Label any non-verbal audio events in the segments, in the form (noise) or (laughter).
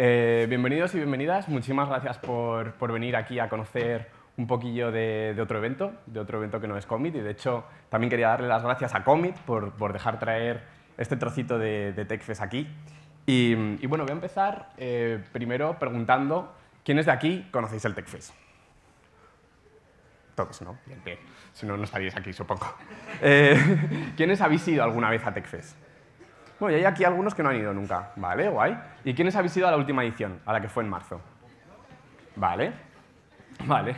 Eh, bienvenidos y bienvenidas, muchísimas gracias por, venir aquí a conocer un poquillo de, otro evento, de otro evento que no es Comit y de hecho también quería darle las gracias a Comit por, dejar traer este trocito de, TechFest aquí. Y, bueno, voy a empezar eh, primero preguntando, ¿quiénes de aquí conocéis el TechFest? Todos, ¿no? Bien, Si no, no estaríais aquí, supongo. Eh, (laughs) ¿Quiénes habéis ido alguna vez a TechFest? Bueno, y hay aquí algunos que no han ido nunca. Vale, guay. ¿Y quiénes habéis ido a la última edición, a la que fue en marzo? Vale. (laughs) Vale.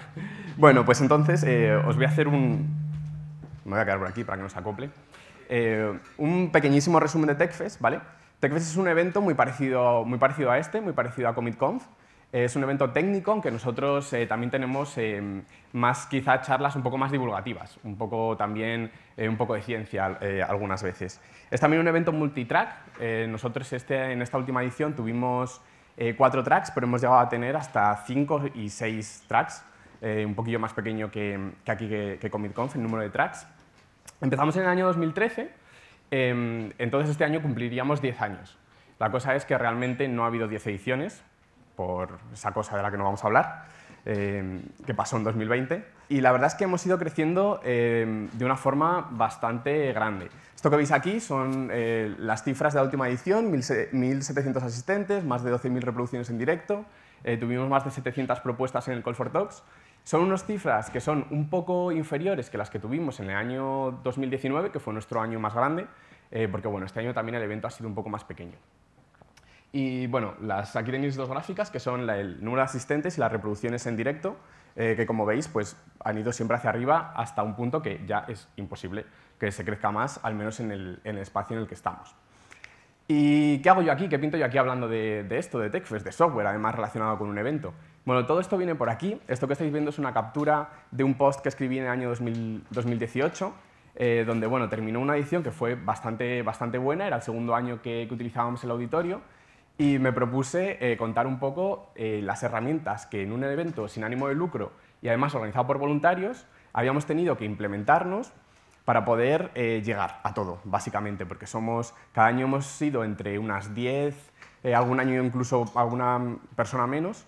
Bueno, pues entonces eh, os voy a hacer un... Me voy a quedar por aquí para que nos acople. Eh, un pequeñísimo resumen de TechFest, ¿vale? TechFest es un evento muy parecido, muy parecido a este, muy parecido a CommitConf. Es un evento técnico, aunque nosotros eh, también tenemos eh, más quizá charlas un poco más divulgativas, un poco también eh, un poco de ciencia algunas veces. Es también un evento multitrack. nosotros este, en esta última edición tuvimos cuatro tracks, pero hemos llegado a tener hasta cinco y seis tracks, un poquillo más pequeño que, que aquí que, que Comic el número de tracks. Empezamos en el año 2013, em, entonces este año cumpliríamos 10 años. La cosa es que realmente no ha habido 10 ediciones, por esa cosa de la que no vamos a hablar, eh, que pasó en 2020. Y la verdad es que hemos ido creciendo eh, de una forma bastante grande. Esto que veis aquí son eh, las cifras de la última edición, 1.700 asistentes, más de 12.000 reproducciones en directo, tuvimos más de 700 propuestas en el Call for Talks. Son unas cifras que son un poco inferiores que las que tuvimos en el año 2019, que fue nuestro año más grande, porque bueno, este año también el evento ha sido un poco más pequeño. Y bueno, las, aquí tenéis dos gráficas que son el número de asistentes y las reproducciones en directo, eh, que como veis pues, han ido siempre hacia arriba hasta un punto que ya es imposible que se crezca más, al menos en el, en el espacio en el que estamos. ¿Y qué hago yo aquí? ¿Qué pinto yo aquí hablando de, esto, de TechFest, pues de software, además relacionado con un evento? Bueno, todo esto viene por aquí. Esto que estáis viendo es una captura de un post que escribí en el año 2018, eh, donde bueno, terminó una edición que fue bastante, buena, era el segundo año que utilizábamos el auditorio, y me propuse eh, contar un poco eh, las herramientas que en un evento sin ánimo de lucro y además organizado por voluntarios habíamos tenido que implementarnos para poder eh, llegar a todo, básicamente, porque somos, cada año hemos sido entre unas 10, algún año incluso alguna persona menos,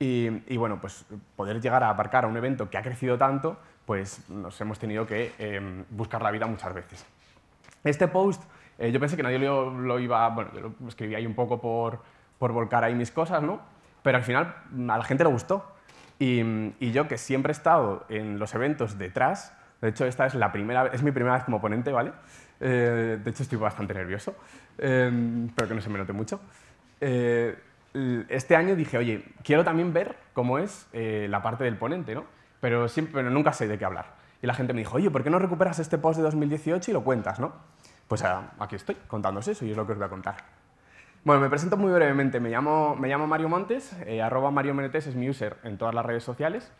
y, y, bueno, pues poder llegar a aparcar a un evento que ha crecido tanto, pues nos hemos tenido que em, buscar la vida muchas veces. Este post eh, yo pensé que nadie lo, iba, bueno, yo lo escribí ahí un poco por, por volcar ahí mis cosas, ¿no? Pero al final mm, a la gente le gustó. Y, yo que siempre he estado en los eventos detrás, de hecho esta es, la primera, es mi primera vez como ponente, ¿vale? Eh, de hecho estoy bastante nervioso, em, pero que no se me note mucho. Eh, este año dije, oye, quiero también ver cómo es la parte del ponente, ¿no? Pero, siempre, pero nunca sé de qué hablar. Y la gente me dijo, oye, ¿por qué no recuperas este post de 2018 y lo cuentas, ¿no? Pues aquí estoy contándos eso y es lo que os voy a contar. Bueno, me presento muy brevemente. Me llamo, Mario Montes, eh, arroba Mario Menetes es mi user en todas las redes sociales.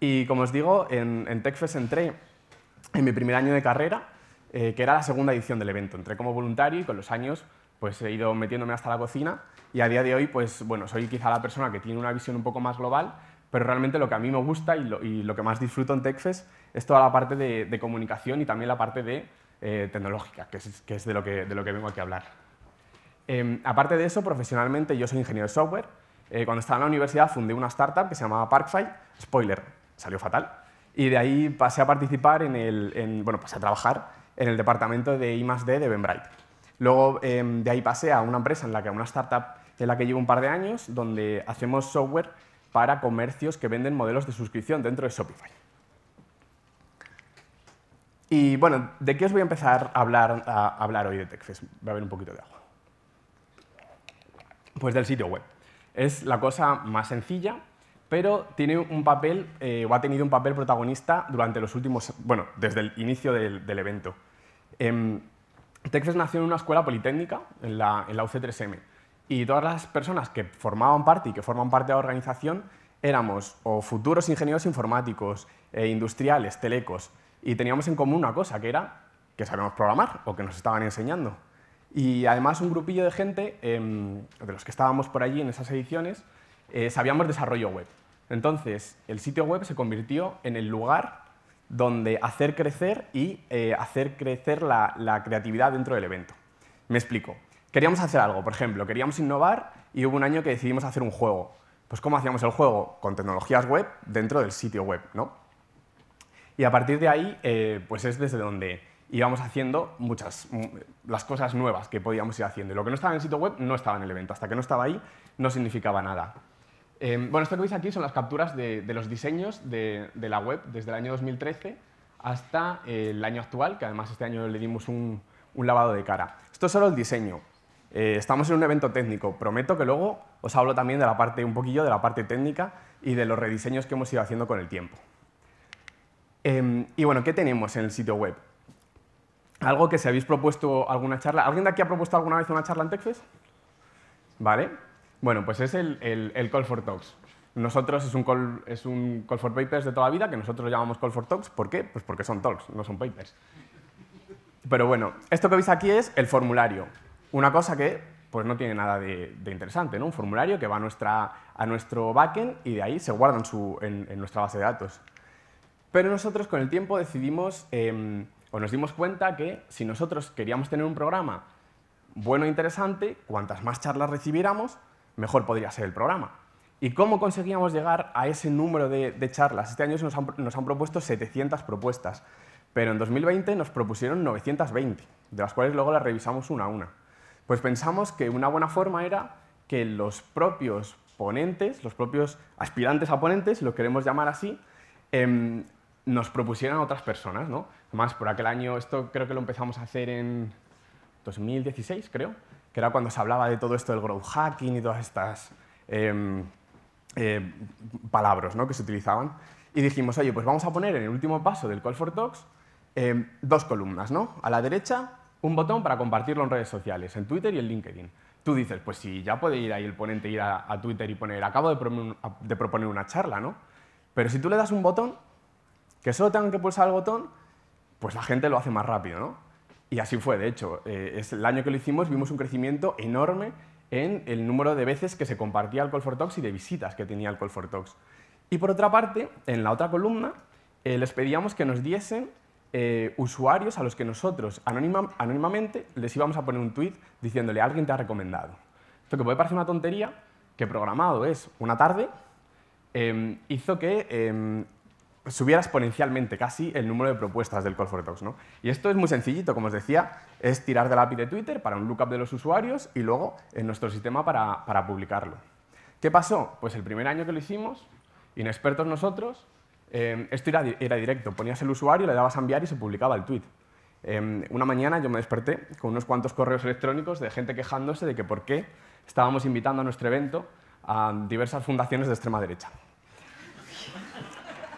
Y como os digo, en, en TechFest entré en mi primer año de carrera, eh, que era la segunda edición del evento. Entré como voluntario y con los años pues he ido metiéndome hasta la cocina y a día de hoy pues bueno, soy quizá la persona que tiene una visión un poco más global, pero realmente lo que a mí me gusta y lo, que más disfruto en TechFest es toda la parte de comunicación y también la parte de eh, tecnológica, que es, de, lo que, vengo aquí a hablar. Em, aparte de eso, profesionalmente yo soy ingeniero de software. Eh, cuando estaba en la universidad fundé una startup que se llamaba Parkside. Spoiler, salió fatal. Y de ahí pasé a participar en el, bueno, pasé a trabajar en el departamento de I+.D. de Benbright. Luego em, de ahí pasé a una empresa en la que, a una startup en la que llevo un par de años, donde hacemos software para comercios que venden modelos de suscripción dentro de Shopify. Y bueno, ¿de qué os voy a empezar a hablar, hoy de TechFest? Voy a ver un poquito de agua. Pues del sitio web. Es la cosa más sencilla, pero tiene un papel, eh, o ha tenido un papel protagonista durante los últimos, bueno, desde el inicio del, evento. Em, TechFest nació en una escuela politécnica, en la, UC3M, y todas las personas que formaban parte y que forman parte de la organización éramos o futuros ingenieros informáticos, eh, industriales, telecos, y teníamos en común una cosa, que era que sabíamos programar o que nos estaban enseñando. Y además un grupillo de gente, em, de los que estábamos por allí en esas ediciones, eh, sabíamos desarrollo web. Entonces, el sitio web se convirtió en el lugar donde hacer crecer y eh, hacer crecer la, la creatividad dentro del evento. Me explico. Queríamos hacer algo, por ejemplo, queríamos innovar y hubo un año que decidimos hacer un juego. Pues ¿cómo hacíamos el juego? Con tecnologías web dentro del sitio web, ¿no? Y a partir de ahí, eh, pues es desde donde íbamos haciendo muchas, mm, las cosas nuevas que podíamos ir haciendo. lo que no estaba en el sitio web no estaba en el evento. Hasta que no estaba ahí, no significaba nada. Eh, bueno, esto que veis aquí son las capturas de, los diseños de, la web desde el año 2013 hasta eh, el año actual, que además este año le dimos un, lavado de cara. Esto es solo el diseño. estamos en un evento técnico. Prometo que luego os hablo también de la parte, un poquillo de la parte técnica y de los rediseños que hemos ido haciendo con el tiempo. Em, y bueno, ¿qué tenemos en el sitio web? Algo que se si habéis propuesto alguna charla. ¿Alguien de aquí ha propuesto alguna vez una charla en Texas, ¿Vale? Bueno, pues es el, Call for Talks. Nosotros es un, call, es un call for papers de toda la vida que nosotros llamamos call for talks. ¿Por qué? Pues porque son talks, no son papers. Pero bueno, esto que veis aquí es el formulario. Una cosa que pues no tiene nada de, interesante, ¿no? Un formulario que va a, a nuestro backend y de ahí se guarda en, en nuestra base de datos. Pero nosotros con el tiempo decidimos em, o nos dimos cuenta que si nosotros queríamos tener un programa bueno e interesante, cuantas más charlas recibiéramos, mejor podría ser el programa. ¿Y cómo conseguíamos llegar a ese número de, charlas? Este año nos han, propuesto 700 propuestas, pero en 2020 nos propusieron 920, de las cuales luego las revisamos una a una. Pues pensamos que una buena forma era que los propios ponentes, los propios aspirantes a ponentes, lo queremos llamar así, em, nos propusieran otras personas, ¿no? Además, por aquel año, esto creo que lo empezamos a hacer en 2016, creo, que era cuando se hablaba de todo esto del growth hacking y todas estas em, eh, palabras que se utilizaban. Y dijimos, oye, pues vamos a poner en el último paso del Call for Talks em, dos columnas, ¿no? A la derecha, un botón para compartirlo en redes sociales, en Twitter y en LinkedIn. Tú dices, pues si ya puede ir ahí el ponente, ir a, Twitter y poner, acabo de, de proponer una charla, ¿no? Pero si tú le das un botón, que solo tengan que pulsar el botón, pues la gente lo hace más rápido, ¿no? Y así fue, de hecho. Eh, es el año que lo hicimos vimos un crecimiento enorme en el número de veces que se compartía el Call for Talks y de visitas que tenía el Call for Talks. Y por otra parte, en la otra columna, eh, les pedíamos que nos diesen eh, usuarios a los que nosotros anónimamente les íbamos a poner un tweet diciéndole alguien te ha recomendado. Esto que puede parecer una tontería, que programado es una tarde, em, hizo que em, subiera exponencialmente casi el número de propuestas del Call for Talks. ¿no? Y esto es muy sencillito, como os decía, es tirar de la API de Twitter para un lookup de los usuarios y luego en nuestro sistema para, para publicarlo. ¿Qué pasó? Pues el primer año que lo hicimos, inexpertos nosotros, eh, esto era, era, directo, ponías el usuario, le dabas a enviar y se publicaba el tweet. Em, una mañana yo me desperté con unos cuantos correos electrónicos de gente quejándose de que por qué estábamos invitando a nuestro evento a diversas fundaciones de extrema derecha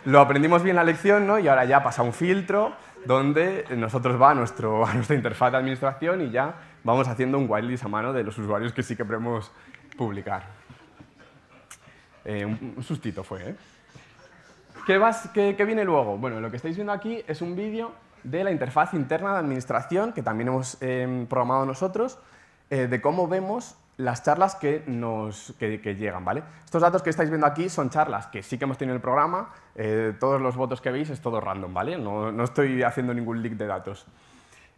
lo aprendimos bien la lección ¿no? y ahora ya pasa un filtro donde nosotros va a, nuestro, (laughs) nuestra interfaz de administración y ya vamos haciendo un whitelist a mano de los usuarios que sí que podemos publicar. Eh, un sustito fue, ¿eh? ¿Qué, vas, qué, viene luego? Bueno, lo que estáis viendo aquí es un vídeo de la interfaz interna de administración que también hemos eh, programado nosotros, de cómo vemos las charlas que, nos, que, llegan. ¿vale? Estos datos que estáis viendo aquí son charlas que sí que hemos tenido en el programa, eh, todos los votos que veis es todo random, ¿vale? no, estoy haciendo ningún leak de datos.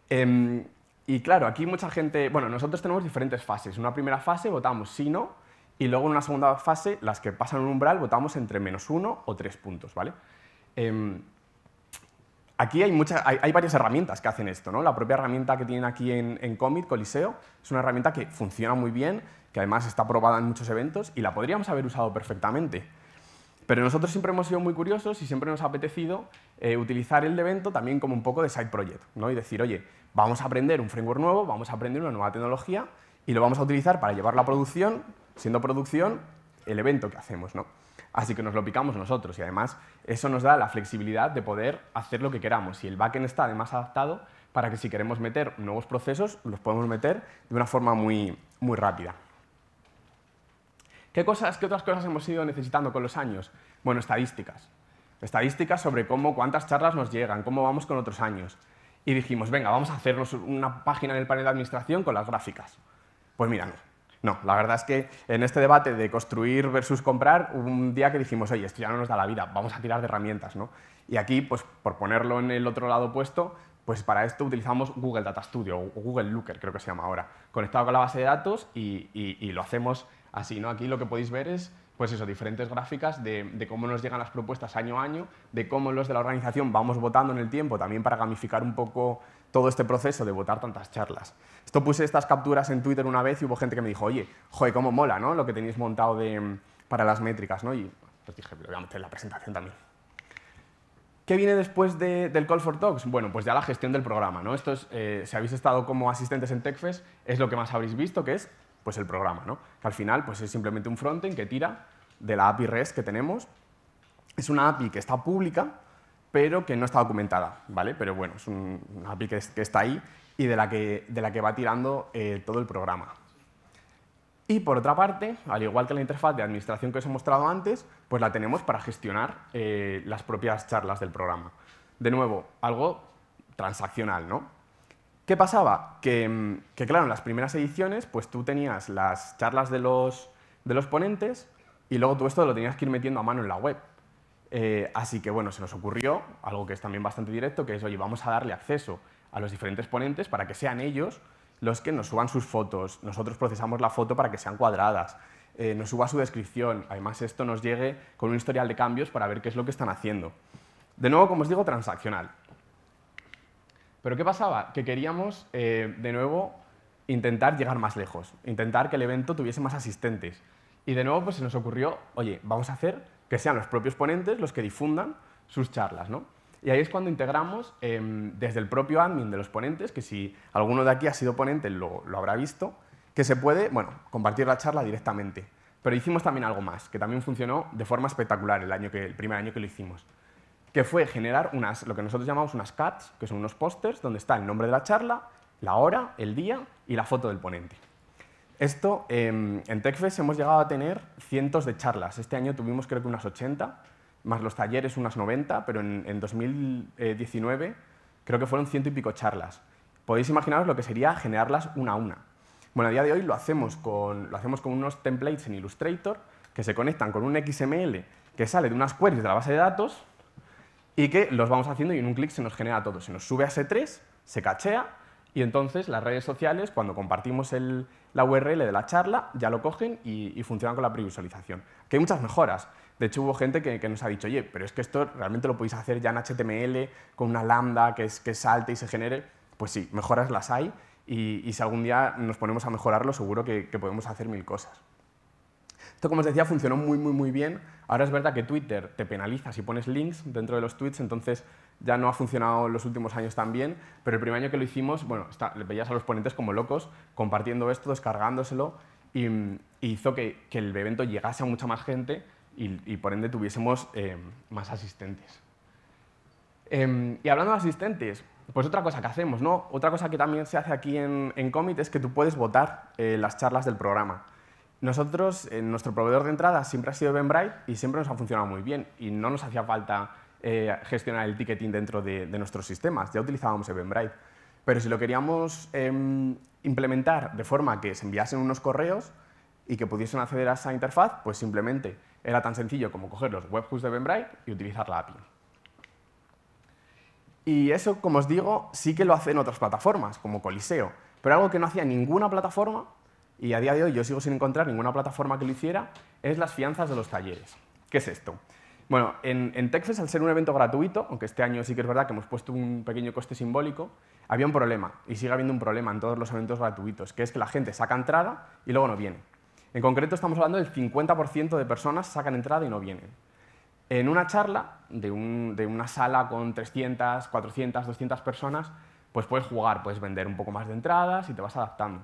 Em, y claro, aquí mucha gente, bueno, nosotros tenemos diferentes fases. una primera fase votamos sí, no, y luego en una segunda fase, las que pasan un umbral, votamos entre menos uno o tres puntos. ¿vale? Em, Aquí hay, varias herramientas que hacen esto. ¿no? La propia herramienta que tienen aquí en, en Coliseo, es una herramienta que funciona muy bien, que además está probada en muchos eventos y la podríamos haber usado perfectamente. Pero nosotros siempre hemos sido muy curiosos y siempre nos ha apetecido eh, utilizar el evento también como un poco de side project, ¿no? Y decir, oye, vamos a aprender un framework nuevo, vamos a aprender una nueva tecnología y lo vamos a utilizar para llevar la producción, siendo producción, el evento que hacemos, ¿no? Así que nos lo picamos nosotros y además eso nos da la flexibilidad de poder hacer lo que queramos. Y el backend está además adaptado para que si queremos meter nuevos procesos, los podemos meter de una forma muy, muy rápida. ¿Qué, cosas, ¿Qué otras cosas hemos ido necesitando con los años? Bueno, estadísticas. Estadísticas sobre cómo, cuántas charlas nos llegan, cómo vamos con otros años. Y dijimos, venga, vamos a hacernos una página en el panel de administración con las gráficas. Pues mira, no, la verdad es que en este debate de construir versus comprar, un día que dijimos, oye, esto ya no nos da la vida, vamos a tirar de herramientas, ¿no? Y aquí, pues por ponerlo en el otro lado opuesto, pues para esto utilizamos Google Data Studio o Google Looker, creo que se llama ahora, conectado con la base de datos y, y lo hacemos así, ¿no? Aquí lo que podéis ver es pues eso, diferentes gráficas de, cómo nos llegan las propuestas año a año, de cómo los de la organización vamos votando en el tiempo, también para gamificar un poco todo este proceso de votar tantas charlas. Esto puse estas capturas en Twitter una vez y hubo gente que me dijo, oye, joder, cómo mola, ¿no? Lo que tenéis montado de, para las métricas, ¿no? Y les dije, lo voy a meter en la presentación también. ¿Qué viene después del Call for Talks? Bueno, pues ya la gestión del programa, ¿no? Esto es, eh, si habéis estado como asistentes en TechFest, es lo que más habréis visto, que es pues el programa, ¿no? que al final pues es simplemente un frontend que tira de la API REST que tenemos. Es una API que está pública, pero que no está documentada, ¿vale? Pero bueno, es un, una API que, está ahí y de la que, de la que va tirando eh, todo el programa. Y por otra parte, al igual que la interfaz de administración que os he mostrado antes, pues la tenemos para gestionar eh, las propias charlas del programa. De nuevo, algo transaccional, ¿no? ¿Qué pasaba? Que, claro, en las primeras ediciones, pues tú tenías las charlas de los, de los ponentes y luego tú esto lo tenías que ir metiendo a mano en la web. Eh, así que bueno, se nos ocurrió algo que es también bastante directo, que es, oye, vamos a darle acceso a los diferentes ponentes para que sean ellos los que nos suban sus fotos. Nosotros procesamos la foto para que sean cuadradas, eh, nos suba su descripción. Además, esto nos llegue con un historial de cambios para ver qué es lo que están haciendo. De nuevo, como os digo, transaccional. Pero ¿qué pasaba? Que queríamos, eh, de nuevo, intentar llegar más lejos, intentar que el evento tuviese más asistentes. Y de nuevo pues, se nos ocurrió, oye, vamos a hacer que sean los propios ponentes los que difundan sus charlas. ¿no? Y ahí es cuando integramos em, desde el propio admin de los ponentes, que si alguno de aquí ha sido ponente lo, habrá visto, que se puede bueno, compartir la charla directamente. Pero hicimos también algo más, que también funcionó de forma espectacular el primer año que lo hicimos que fue generar unas, lo que nosotros llamamos unas cats, que son unos pósters donde está el nombre de la charla, la hora, el día y la foto del ponente. Esto, em, en TechFest hemos llegado a tener cientos de charlas. Este año tuvimos creo que unas 80, más los talleres unas 90, pero en, 2019 creo que fueron ciento y pico charlas. Podéis imaginaros lo que sería generarlas una a una. Bueno, a día de hoy lo hacemos lo hacemos con unos templates en Illustrator que se conectan con un XML que sale de unas queries de la base de datos y que los vamos haciendo y en un clic se nos genera todo. Se nos sube a S3, se cachea y entonces las redes sociales, cuando compartimos la URL de la charla, ya lo cogen y, funcionan con la previsualización. Que hay muchas mejoras. De hecho, hubo gente que, nos ha dicho, oye, pero es que esto realmente lo podéis hacer ya en HTML, con una lambda que, es, que salte y se genere. Pues sí, mejoras las hay y, si algún día nos ponemos a mejorarlo, seguro que podemos hacer mil cosas. Esto, como os decía, funcionó muy, muy, muy bien. Ahora es verdad que Twitter te penaliza si pones links dentro de los tweets, entonces ya no ha funcionado en los últimos años tan bien, pero el primer año que lo hicimos, bueno, le veías a los ponentes como locos, compartiendo esto, descargándoselo, y, hizo que, el evento llegase a mucha más gente y, por ende tuviésemos eh, más asistentes. Em, y hablando de asistentes, pues otra cosa que hacemos, ¿no? Otra cosa que también se hace aquí en, en Commit es que tú puedes votar eh, las charlas del programa. Nosotros, nuestro proveedor de entrada siempre ha sido Eventbrite y siempre nos ha funcionado muy bien y no nos hacía falta eh, gestionar el ticketing dentro de, nuestros sistemas, ya utilizábamos Eventbrite. Pero si lo queríamos em, implementar de forma que se enviasen unos correos y que pudiesen acceder a esa interfaz, pues simplemente era tan sencillo como coger los webhooks de Eventbrite y utilizar la API. Y eso, como os digo, sí que lo hacen otras plataformas, como Coliseo. Pero algo que no hacía ninguna plataforma y a día de hoy yo sigo sin encontrar ninguna plataforma que lo hiciera, es las fianzas de los talleres. ¿Qué es esto? Bueno, en, Texas, al ser un evento gratuito, aunque este año sí que es verdad que hemos puesto un pequeño coste simbólico, había un problema, y sigue habiendo un problema en todos los eventos gratuitos, que es que la gente saca entrada y luego no viene. En concreto estamos hablando del 50% de personas sacan entrada y no vienen. En una charla de, de una sala con 300, 400, 200 personas, pues puedes jugar, puedes vender un poco más de entradas y te vas adaptando.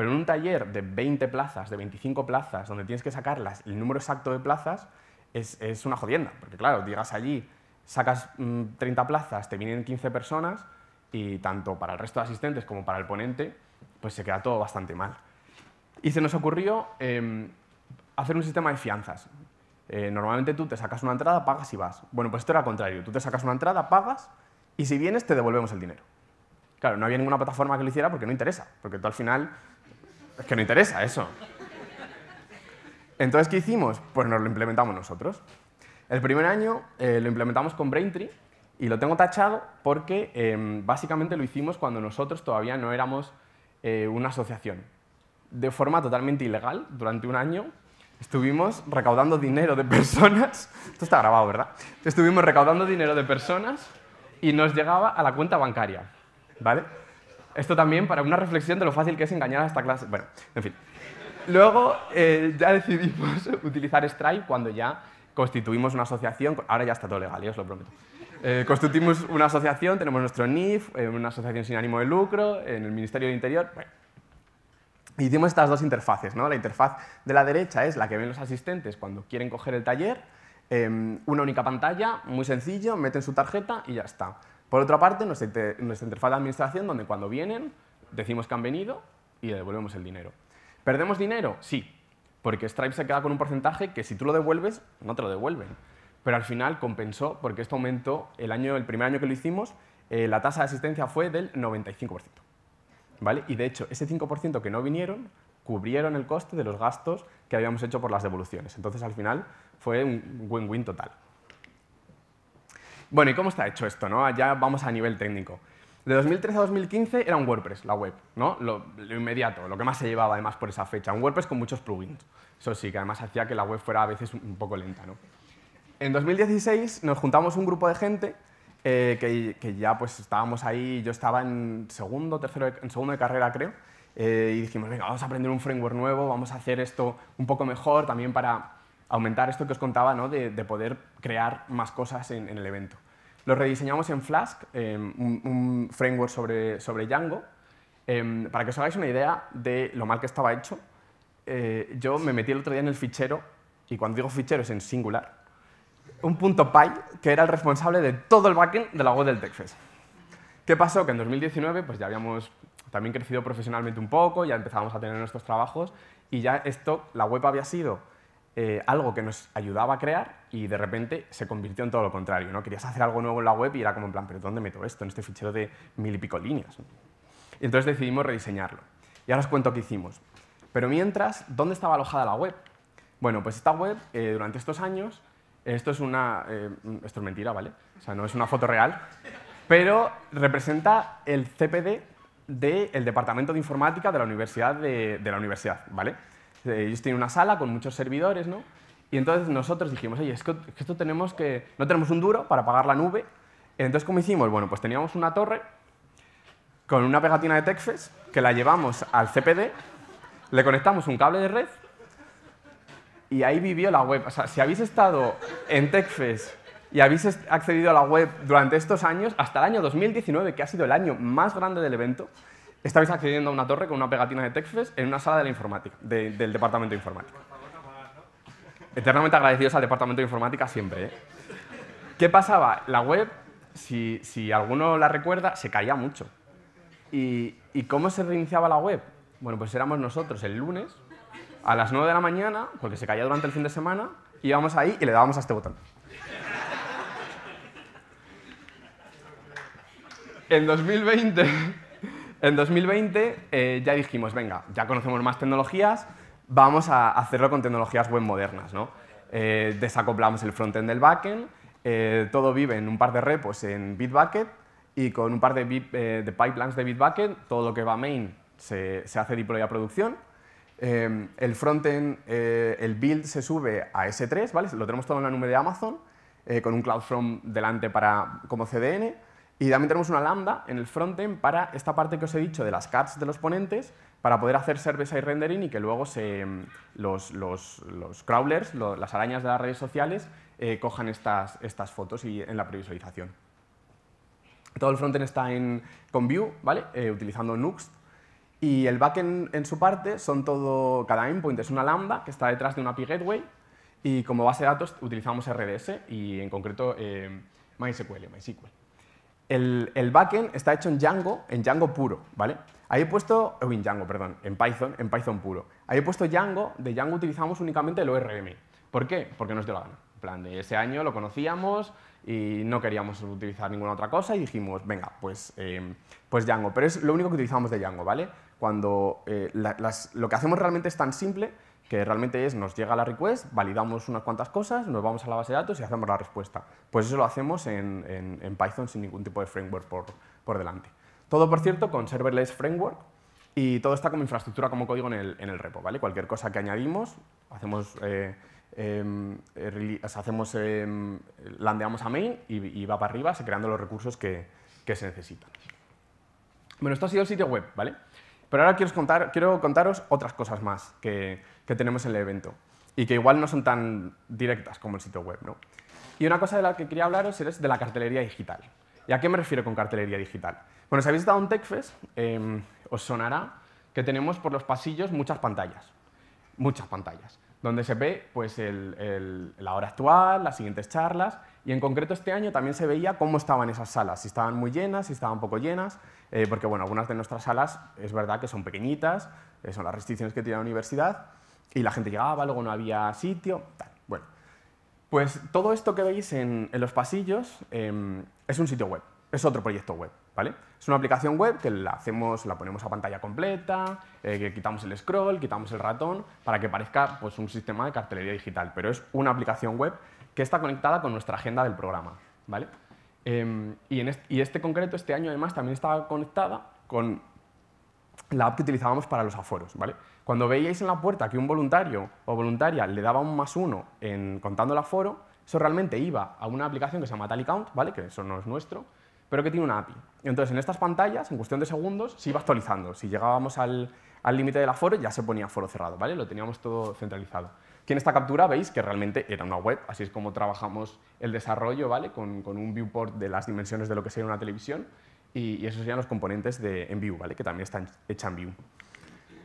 Pero en un taller de 20 plazas, de 25 plazas, donde tienes que sacar el número exacto de plazas, es, una jodienda. Porque claro, digas allí, sacas 30 mm, plazas, te vienen 15 personas y tanto para el resto de asistentes como para el ponente, pues se queda todo bastante mal. Y se nos ocurrió em, hacer un sistema de fianzas. Eh, normalmente tú te sacas una entrada, pagas y vas. Bueno, pues esto era contrario. Tú te sacas una entrada, pagas y si vienes te devolvemos el dinero. Claro, no había ninguna plataforma que lo hiciera porque no interesa, porque tú al final es que no interesa eso. Entonces, ¿qué hicimos? Pues nos lo implementamos nosotros. El primer año eh, lo implementamos con Braintree y lo tengo tachado porque em, básicamente lo hicimos cuando nosotros todavía no éramos eh, una asociación. De forma totalmente ilegal, durante un año estuvimos recaudando dinero de personas. Esto está grabado, ¿verdad? Estuvimos recaudando dinero de personas y nos llegaba a la cuenta bancaria. ¿Vale? Esto también para una reflexión de lo fácil que es engañar a esta clase. Bueno, en fin. Luego eh, ya decidimos (laughs) utilizar Stripe cuando ya constituimos una asociación. Ahora ya está todo legal, yo os lo prometo. Eh, constituimos una asociación, tenemos nuestro NIF, eh, una asociación sin ánimo de lucro, en el Ministerio de Interior. Bueno, hicimos estas dos interfaces. ¿no? La interfaz de la derecha es la que ven los asistentes cuando quieren coger el taller. Em, una única pantalla, muy sencillo, meten su tarjeta y ya está. Por otra parte, nuestra, interfaz de administración, donde cuando vienen, decimos que han venido y le devolvemos el dinero. ¿Perdemos dinero? Sí, porque Stripe se queda con un porcentaje que si tú lo devuelves, no te lo devuelven. Pero al final compensó porque esto aumentó, el, año, el primer año que lo hicimos, eh, la tasa de asistencia fue del 95%. ¿vale? Y de hecho, ese 5% que no vinieron cubrieron el coste de los gastos que habíamos hecho por las devoluciones. Entonces al final fue un win-win total. Bueno, ¿y cómo está hecho esto? No? Ya vamos a nivel técnico. De 2013 a 2015 era un WordPress, la web, ¿no? Lo, inmediato, lo que más se llevaba además por esa fecha. Un WordPress con muchos plugins. Eso sí, que además hacía que la web fuera a veces un poco lenta, ¿no? En 2016 nos juntamos un grupo de gente eh, que, ya pues estábamos ahí, yo estaba en segundo, tercero, en segundo de carrera creo, eh, y dijimos, venga, vamos a aprender un framework nuevo, vamos a hacer esto un poco mejor también para aumentar esto que os contaba, ¿no? de, poder crear más cosas en, el evento. Lo rediseñamos en Flask, em, un, framework sobre, Django. Em, para que os hagáis una idea de lo mal que estaba hecho, eh, yo me metí el otro día en el fichero, y cuando digo fichero es en singular, un punto .py que era el responsable de todo el backend de la web del TechFest. ¿Qué pasó? Que en 2019 pues ya habíamos también crecido profesionalmente un poco, ya empezábamos a tener nuestros trabajos y ya esto, la web había sido eh, algo que nos ayudaba a crear y de repente se convirtió en todo lo contrario. ¿no? Querías hacer algo nuevo en la web y era como en plan, ¿pero dónde meto esto? En este fichero de mil y pico líneas. entonces decidimos rediseñarlo. Y ahora os cuento qué hicimos. Pero mientras, ¿dónde estaba alojada la web? Bueno, pues esta web, eh, durante estos años, eh, esto es una... esto es mentira, ¿vale? O sea, no es una foto real, pero representa el CPD del Departamento de Informática de la Universidad, de la Universidad ¿vale? Eh, ellos tienen una sala con muchos servidores, ¿no? Y entonces nosotros dijimos, oye, es que esto tenemos que... No tenemos un duro para pagar la nube. Entonces, ¿cómo hicimos? Bueno, pues teníamos una torre con una pegatina de TechFest que la llevamos al CPD, le conectamos un cable de red y ahí vivió la web. O sea, si habéis estado en TechFest y habéis accedido a la web durante estos años, hasta el año 2019, que ha sido el año más grande del evento, Estabais accediendo a una torre con una pegatina de TechFest en una sala de la informática, del departamento de informática. Eternamente agradecidos al departamento de informática siempre. ¿eh? ¿Qué pasaba? La web, si, alguno la recuerda, se caía mucho. ¿Y, ¿Y cómo se reiniciaba la web? Bueno, pues éramos nosotros el lunes, a las 9 de la mañana, porque se caía durante el fin de semana, íbamos ahí y le dábamos a este botón. En 2020 en 2020 eh, ya dijimos, venga, ya conocemos más tecnologías, vamos a hacerlo con tecnologías web modernas. ¿no? Eh, desacoplamos el frontend del backend, eh, todo vive en un par de repos en Bitbucket y con un par de, de pipelines de Bitbucket, todo lo que va main se, se hace deploy a producción. el frontend, el build se sube a S3, ¿vale? lo tenemos todo en la nube de Amazon, con un CloudFront delante para, como CDN y también tenemos una lambda en el frontend para esta parte que os he dicho de las cards de los ponentes, para poder hacer service side rendering y que luego mm, los, crawlers, las arañas de las redes sociales, eh, cojan estas, estas fotos y, en la previsualización. Todo el frontend está en, con Vue, ¿vale? Eh, utilizando Nuxt, y el backend en su parte son todo, cada endpoint es una lambda que está detrás de una API gateway y como base de datos utilizamos RDS y en concreto eh, MySQL, MySQL el, backend está hecho en Django, en Django puro, ¿vale? Ahí he puesto, o eh, en Django, perdón, en Python, en Python puro. Ahí he puesto Django, de Django utilizamos únicamente el ORM. ¿Por qué? Porque nos dio la gana. En plan, de ese año lo conocíamos y no queríamos utilizar ninguna otra cosa y dijimos, venga, pues, em, pues Django. Pero es lo único que utilizamos de Django, ¿vale? Cuando eh, lo que hacemos realmente es tan simple que realmente es, nos llega la request, validamos unas cuantas cosas, nos vamos a la base de datos y hacemos la respuesta. Pues eso lo hacemos en, Python sin ningún tipo de framework por, delante. Todo, por cierto, con serverless framework y todo está como infraestructura, como código en el, repo. ¿vale? Cualquier cosa que añadimos, hacemos, eh, em, eh, hacemos em, landeamos a main y, va para arriba, se creando los recursos que, que se necesitan. Bueno, esto ha sido el sitio web, ¿vale? Pero ahora quiero, contaros otras cosas más que, tenemos en el evento y que igual no son tan directas como el sitio web. ¿no? Y una cosa de la que quería hablaros es de la cartelería digital. ¿Y a qué me refiero con cartelería digital? Bueno, si habéis estado en TechFest, em, os sonará que tenemos por los pasillos muchas pantallas. Muchas pantallas donde se ve pues, la hora actual, las siguientes charlas, y en concreto este año también se veía cómo estaban esas salas, si estaban muy llenas, si estaban poco llenas, eh, porque bueno, algunas de nuestras salas es verdad que son pequeñitas, eh, son las restricciones que tiene la universidad, y la gente llegaba, luego no había sitio, tal. Bueno, pues todo esto que veis en, los pasillos em, es un sitio web, es otro proyecto web. Es una aplicación web que la, hacemos, la ponemos a pantalla completa, eh, que quitamos el scroll, quitamos el ratón, para que parezca pues, un sistema de cartelería digital, pero es una aplicación web que está conectada con nuestra agenda del programa. ¿vale? Em, y, este, concreto, este año además, también estaba conectada con la app que utilizábamos para los aforos. ¿vale? Cuando veíais en la puerta que un voluntario o voluntaria le daba un más uno en contando el aforo, eso realmente iba a una aplicación que se llama Tally Count, ¿vale? que eso no es nuestro, pero que tiene una API. Entonces, en estas pantallas, en cuestión de segundos, se iba actualizando. Si llegábamos al límite del aforo, ya se ponía foro cerrado, ¿vale? Lo teníamos todo centralizado. Aquí en esta captura veis que realmente era una web, así es como trabajamos el desarrollo, ¿vale? Con, un viewport de las dimensiones de lo que sería una televisión y, esos serían los componentes de en ¿vale? Que también están hecha en view.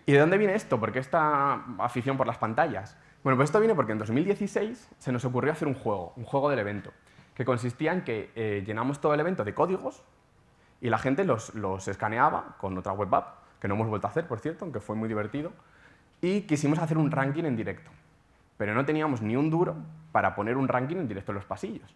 ¿Y de dónde viene esto? ¿Por qué esta afición por las pantallas? Bueno, pues esto viene porque en 2016 se nos ocurrió hacer un juego, un juego del evento que consistía en que eh, llenamos todo el evento de códigos y la gente los, los, escaneaba con otra web app, que no hemos vuelto a hacer, por cierto, aunque fue muy divertido, y quisimos hacer un ranking en directo. Pero no teníamos ni un duro para poner un ranking en directo en los pasillos.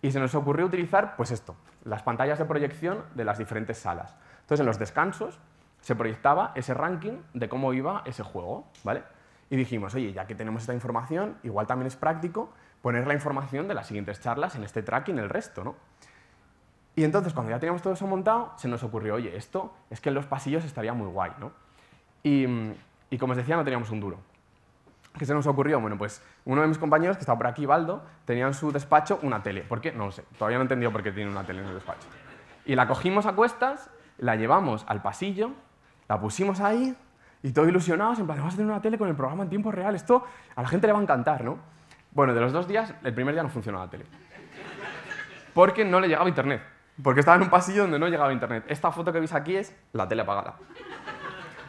Y se nos ocurrió utilizar, pues esto, las pantallas de proyección de las diferentes salas. Entonces, en los descansos se proyectaba ese ranking de cómo iba ese juego, ¿vale? Y dijimos, oye, ya que tenemos esta información, igual también es práctico poner la información de las siguientes charlas en este track y en el resto, ¿no? Y entonces, cuando ya teníamos todo eso montado, se nos ocurrió, oye, esto es que en los pasillos estaría muy guay, ¿no? Y, como os decía, no teníamos un duro. ¿Qué se nos ocurrió? Bueno, pues uno de mis compañeros, que estaba por aquí, Baldo, tenía en su despacho una tele. ¿Por qué? No lo sé. Todavía no he entendido por qué tiene una tele en su despacho. Y la cogimos a cuestas, la llevamos al pasillo, la pusimos ahí y todo ilusionados, en plan, vamos a tener una tele con el programa en tiempo real. Esto a la gente le va a encantar, ¿no? Bueno, de los dos días, el primer día no funcionaba la tele. Porque no le llegaba internet. Porque estaba en un pasillo donde no llegaba internet. Esta foto que veis aquí es la tele apagada.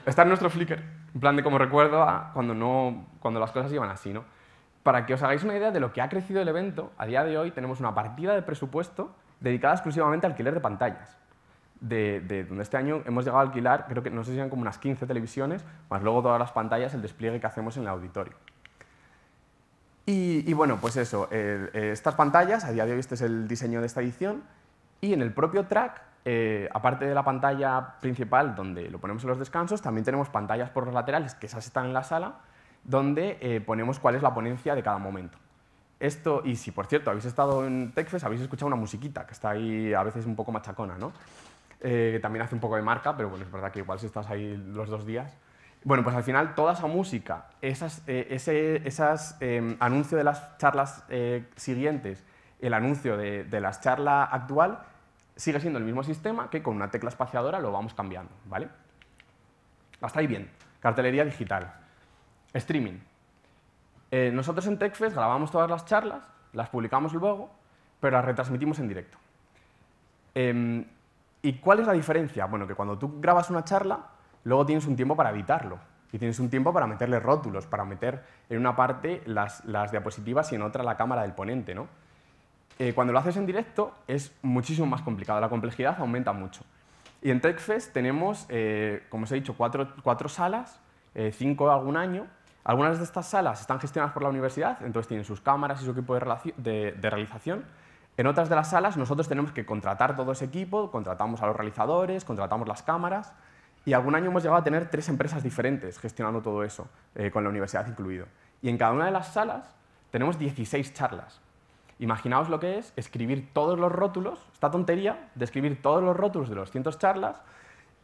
Está en nuestro Flickr, en plan de como recuerdo cuando, no, cuando las cosas iban así, ¿no? Para que os hagáis una idea de lo que ha crecido el evento, a día de hoy tenemos una partida de presupuesto dedicada exclusivamente al alquiler de pantallas. De, donde este año hemos llegado a alquilar, creo que no sé si eran como unas 15 televisiones, más luego todas las pantallas, el despliegue que hacemos en el auditorio. Y, bueno, pues eso, eh, estas pantallas, a día de hoy este es el diseño de esta edición, y en el propio track, eh, aparte de la pantalla principal donde lo ponemos en los descansos, también tenemos pantallas por los laterales, que esas están en la sala, donde eh, ponemos cuál es la ponencia de cada momento. Esto, y si por cierto habéis estado en Texas, habéis escuchado una musiquita, que está ahí a veces un poco machacona, ¿no? también hace un poco de marca, pero bueno, es verdad que igual si estás ahí los dos días, bueno, pues al final toda esa música, eh, ese em, anuncio de las charlas eh, siguientes, el anuncio de, de la charla actual, sigue siendo el mismo sistema que con una tecla espaciadora lo vamos cambiando. ¿vale? Hasta ahí bien. Cartelería digital. Streaming. Eh, nosotros en TechFest grabamos todas las charlas, las publicamos luego, pero las retransmitimos en directo. Em, ¿Y cuál es la diferencia? Bueno, que cuando tú grabas una charla, luego tienes un tiempo para editarlo y tienes un tiempo para meterle rótulos, para meter en una parte las, diapositivas y en otra la cámara del ponente. ¿no? Eh, cuando lo haces en directo es muchísimo más complicado, la complejidad aumenta mucho. Y en TechFest tenemos, eh, como os he dicho, cuatro, salas, eh, cinco algún año. Algunas de estas salas están gestionadas por la universidad, entonces tienen sus cámaras y su equipo de realización. En otras de las salas nosotros tenemos que contratar todo ese equipo, contratamos a los realizadores, contratamos las cámaras, y algún año hemos llegado a tener tres empresas diferentes gestionando todo eso, eh, con la universidad incluido. Y en cada una de las salas tenemos 16 charlas. Imaginaos lo que es escribir todos los rótulos, esta tontería de escribir todos los rótulos de los cientos charlas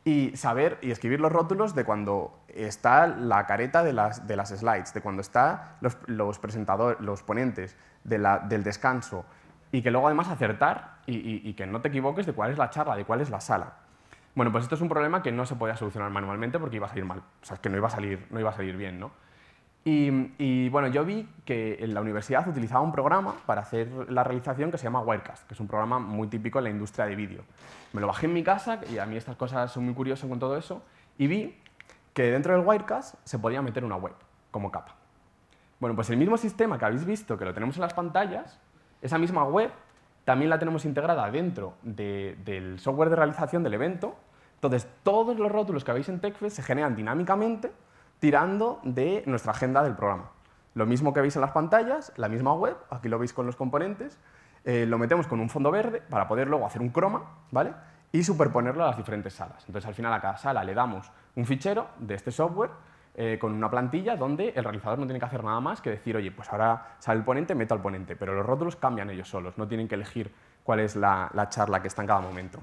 y saber y escribir los rótulos de cuando está la careta de las, slides, de cuando están los, presentadores, los ponentes, del descanso y que luego además acertar y que no te equivoques de cuál es la charla, de cuál es la sala. Bueno, pues esto es un problema que no se podía solucionar manualmente porque iba a salir mal, o sea, que no iba a salir, no iba a salir bien, ¿no? Y, bueno, yo vi que en la universidad utilizaba un programa para hacer la realización que se llama Wirecast, que es un programa muy típico en la industria de vídeo. Me lo bajé en mi casa y a mí estas cosas son muy curiosas con todo eso, y vi que dentro del Wirecast se podía meter una web como capa. Bueno, pues el mismo sistema que habéis visto, que lo tenemos en las pantallas, esa misma web también la tenemos integrada dentro del software de realización del evento entonces, todos los rótulos que veis en TechFest se generan dinámicamente tirando de nuestra agenda del programa. Lo mismo que veis en las pantallas, la misma web, aquí lo veis con los componentes, eh, lo metemos con un fondo verde para poder luego hacer un croma, ¿vale? Y superponerlo a las diferentes salas. Entonces, al final a cada sala le damos un fichero de este software eh, con una plantilla donde el realizador no tiene que hacer nada más que decir, oye, pues ahora sale el ponente, meto al ponente. Pero los rótulos cambian ellos solos, no tienen que elegir cuál es la charla que está en cada momento.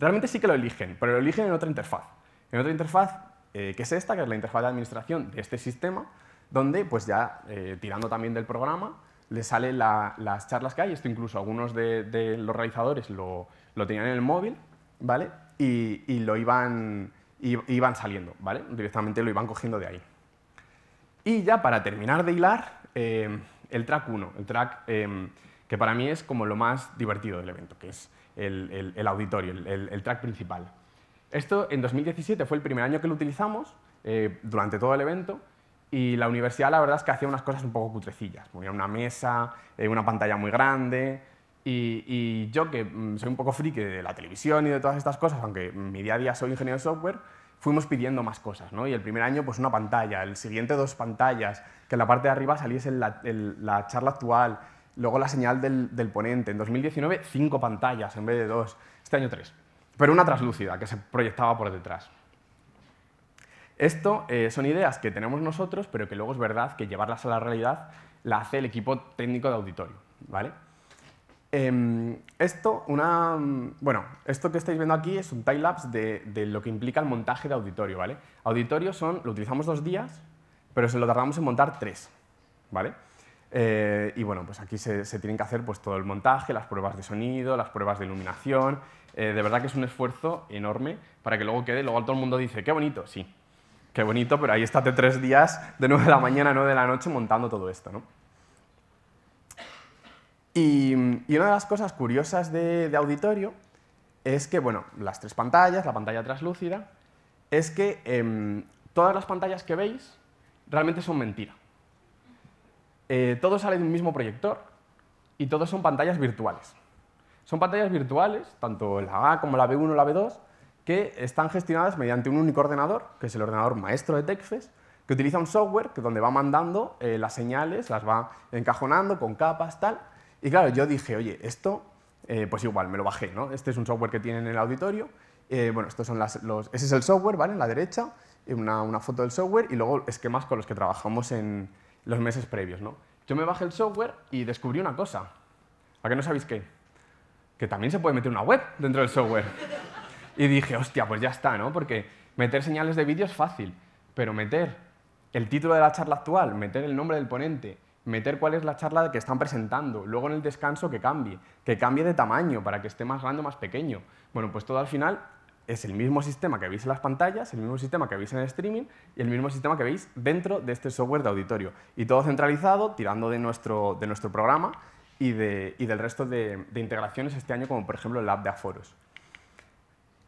Realmente sí que lo eligen, pero lo eligen en otra interfaz. En otra interfaz, eh, que es esta, que es la interfaz de administración de este sistema, donde pues ya eh, tirando también del programa, le salen las charlas que hay, esto incluso algunos de, los realizadores lo, tenían en el móvil, ¿vale? Y, lo iban, iban saliendo, ¿vale? Directamente lo iban cogiendo de ahí. Y ya para terminar de hilar, eh, el track 1, el track que para mí es como lo más divertido del evento, que es el, auditorio, el, track principal. Esto en 2017 fue el primer año que lo utilizamos eh, durante todo el evento y la universidad la verdad es que hacía unas cosas un poco cutrecillas. Ponía una mesa, eh, una pantalla muy grande y, yo que mm, soy un poco friki de la televisión y de todas estas cosas, aunque mi día a día soy ingeniero de software, fuimos pidiendo más cosas, Y el primer año, pues una pantalla, el siguiente dos pantallas, que en la parte de arriba saliese la, la charla actual, Luego la señal del, ponente. En 2019, cinco pantallas en vez de dos. Este año tres. Pero una traslúcida que se proyectaba por detrás. Esto eh, son ideas que tenemos nosotros, pero que luego es verdad que llevarlas a la realidad la hace el equipo técnico de auditorio. ¿vale? Em, esto, bueno, esto que estáis viendo aquí es un time lapse de, lo que implica el montaje de auditorio. ¿vale? Auditorio son, lo utilizamos dos días, pero se lo tardamos en montar tres. ¿vale? Eh, y bueno, pues aquí se, tienen que hacer pues, todo el montaje, las pruebas de sonido, las pruebas de iluminación. Eh, de verdad que es un esfuerzo enorme para que luego quede. Luego todo el mundo dice, qué bonito, sí, qué bonito, pero ahí estate tres días de 9 de la mañana a 9 de la noche montando todo esto. Y, una de las cosas curiosas de, auditorio es que, bueno, las tres pantallas, la pantalla traslúcida es que em, todas las pantallas que veis realmente son mentira. Eh, todo sale de un mismo proyector y todos son pantallas virtuales. Son pantallas virtuales, tanto la A como la B1 o la B2, que están gestionadas mediante un único ordenador, que es el ordenador maestro de TechFest, que utiliza un software que donde va mandando eh, las señales, las va encajonando con capas, tal. Y claro, yo dije, oye, esto, eh, pues igual, me lo bajé, ¿no? Este es un software que tienen en el auditorio. bueno, estos son los, ese es el software, ¿vale? En la derecha, una, una foto del software y luego esquemas con los que trabajamos en, los meses previos. ¿no? Yo me bajé el software y descubrí una cosa. ¿A qué no sabéis qué? Que también se puede meter una web dentro del software. Y dije, hostia, pues ya está, ¿no? Porque meter señales de vídeo es fácil, pero meter el título de la charla actual, meter el nombre del ponente, meter cuál es la charla que están presentando, luego en el descanso que cambie, que cambie de tamaño para que esté más grande o más pequeño. Bueno, pues todo al final es el mismo sistema que veis en las pantallas, el mismo sistema que veis en el streaming y el mismo sistema que veis dentro de este software de auditorio. Y todo centralizado, tirando de nuestro, de nuestro programa y, del resto de, integraciones este año, como por ejemplo el app de Aforos.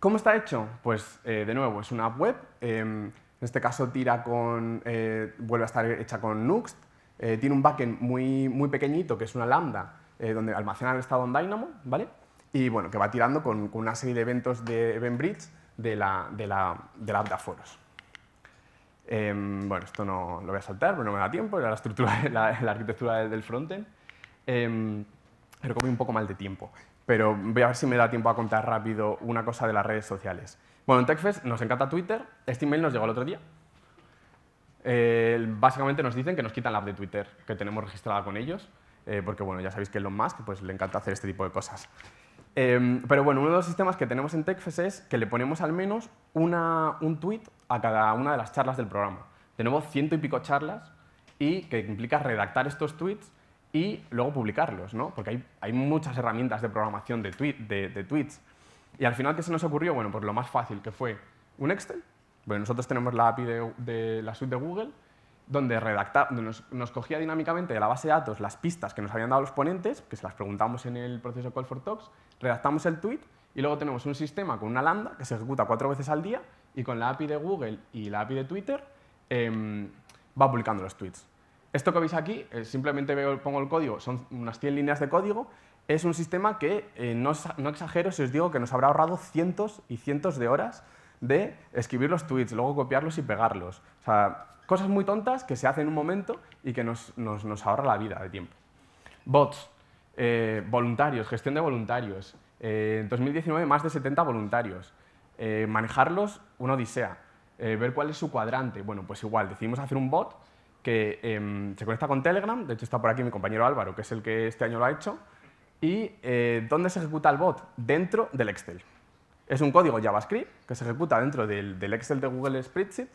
¿Cómo está hecho? Pues, eh, de nuevo, es una app web. Em, en este caso tira con, eh, vuelve a estar hecha con Nuxt. Eh, tiene un backend muy, muy pequeñito, que es una lambda, donde almacena el estado en Dynamo, ¿vale? y bueno, que va tirando con, una serie de eventos de EventBridge de la, de la, de app de Aforos. Em, bueno, esto no lo voy a saltar, porque no me da tiempo, era la, estructura, la, la arquitectura del, frontend. Eh, pero comí un poco mal de tiempo. Pero voy a ver si me da tiempo a contar rápido una cosa de las redes sociales. Bueno, en TechFest nos encanta Twitter, este email nos llegó el otro día. básicamente nos dicen que nos quitan la app de Twitter que tenemos registrada con ellos, eh, porque bueno, ya sabéis que Elon Musk pues, le encanta hacer este tipo de cosas. Em, pero bueno, uno de los sistemas que tenemos en TechFest es que le ponemos al menos un tweet a cada una de las charlas del programa. Tenemos ciento y pico charlas y que implica redactar estos tweets y luego publicarlos, ¿no? Porque hay, muchas herramientas de programación de, tweets. Y al final, ¿qué se nos ocurrió? Bueno, pues lo más fácil que fue un Excel. Bueno, nosotros tenemos la API de la suite de Google donde redacta, nos, cogía dinámicamente de la base de datos las pistas que nos habían dado los ponentes, que se las preguntamos en el proceso Call for Talks, redactamos el tweet y luego tenemos un sistema con una lambda que se ejecuta cuatro veces al día y con la API de Google y la API de Twitter em, va publicando los tweets. Esto que veis aquí, eh, simplemente pongo el código, son unas 100 líneas de código, es un sistema que, eh, no, exagero si os digo que nos habrá ahorrado cientos y cientos de horas de escribir los tweets, luego copiarlos y pegarlos. O sea, cosas muy tontas que se hacen en un momento y que nos, nos, nos ahorra la vida de tiempo. Bots, eh, voluntarios, gestión de voluntarios. Eh, en 2019 más de 70 voluntarios. Eh, manejarlos, una odisea. ver cuál es su cuadrante. Bueno, pues igual, decidimos hacer un bot que em, se conecta con Telegram, de hecho está por aquí mi compañero Álvaro, que es el que este año lo ha hecho, y ¿dónde se ejecuta el bot? Dentro del Excel. Es un código JavaScript que se ejecuta dentro del, del Excel de Google Spreadsheet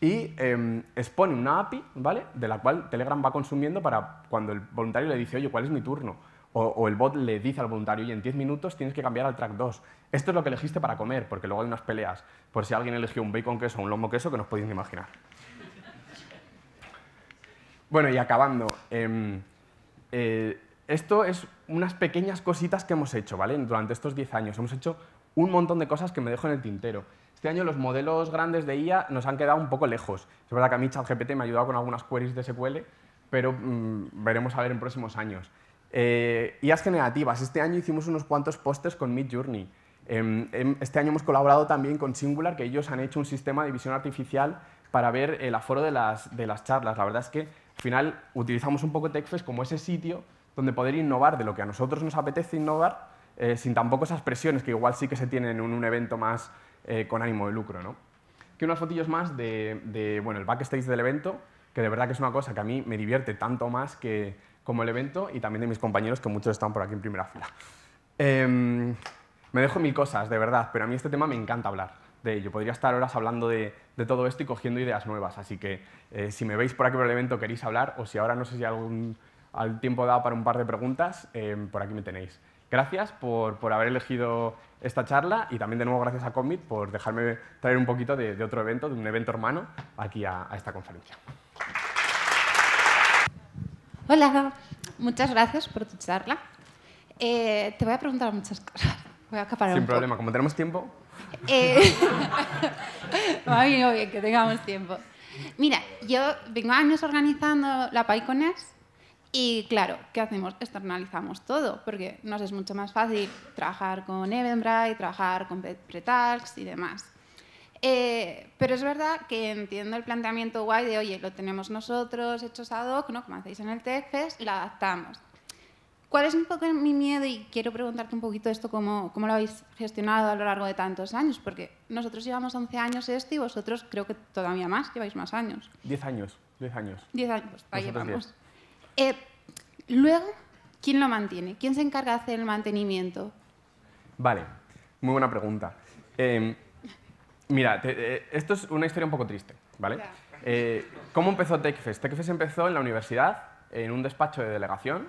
y em, expone una API, ¿vale? De la cual Telegram va consumiendo para cuando el voluntario le dice, oye, ¿cuál es mi turno? O, el bot le dice al voluntario, oye, en 10 minutos tienes que cambiar al track 2. Esto es lo que elegiste para comer, porque luego hay unas peleas por si alguien eligió un bacon queso o un lomo queso que no os podéis imaginar. Bueno, y acabando. Em, eh, esto es unas pequeñas cositas que hemos hecho, ¿vale? Durante estos 10 años. Hemos hecho un montón de cosas que me dejo en el tintero. Este año los modelos grandes de IA nos han quedado un poco lejos. Es verdad que a mí ChatGPT me ha ayudado con algunas queries de SQL, pero mm, veremos a ver en próximos años. Eh, IAs generativas. Este año hicimos unos cuantos postes con Midjourney. Journey. Em, em, este año hemos colaborado también con Singular, que ellos han hecho un sistema de visión artificial para ver el aforo de las, de las charlas. La verdad es que al final utilizamos un poco TechFest como ese sitio donde poder innovar de lo que a nosotros nos apetece innovar, eh, sin tampoco esas presiones que igual sí que se tienen en un evento más eh, con ánimo de lucro. ¿no? unas fotillos más de, bueno, el backstage del evento, que de verdad que es una cosa que a mí me divierte tanto más que como el evento y también de mis compañeros, que muchos están por aquí en primera fila. Em, me dejo mil cosas, de verdad, pero a mí este tema me encanta hablar de ello. Podría estar horas hablando de, todo esto y cogiendo ideas nuevas, así que eh, si me veis por aquí por el evento queréis hablar o si ahora no sé si algún, al tiempo dado para un par de preguntas, em, por aquí me tenéis. Gracias por, por haber elegido esta charla y también de nuevo gracias a Commit por dejarme traer un poquito de, otro evento, de un evento hermano, aquí a, esta conferencia. Hola, muchas gracias por tu charla. Eh, te voy a preguntar muchas cosas. (laughs) Voy a acaparar Sin problema, como tenemos tiempo. Eh, (laughs) bien que tengamos tiempo. Mira, yo vengo años organizando la PyConest y claro, ¿qué hacemos? Externalizamos todo, porque nos es mucho más fácil trabajar con Eventbrite, trabajar con Pretax y demás. Eh, pero es verdad que entiendo el planteamiento guay de, oye, lo tenemos nosotros, hechos ad hoc, ¿no? como hacéis en el TFS, lo adaptamos. ¿Cuál es un poco mi miedo? Y quiero preguntarte un poquito esto, cómo, cómo lo habéis gestionado a lo largo de tantos años, porque nosotros llevamos 11 años esto y vosotros creo que todavía más, lleváis más años. 10 años, 10 años. 10 años, pues, ahí eh, luego, ¿quién lo mantiene? ¿Quién se encarga de hacer el mantenimiento? Vale, muy buena pregunta. Em, mira, eh, esto es una historia un poco triste, ¿vale? Eh, ¿Cómo empezó TechFest? TechFest empezó en la universidad, en un despacho de delegación.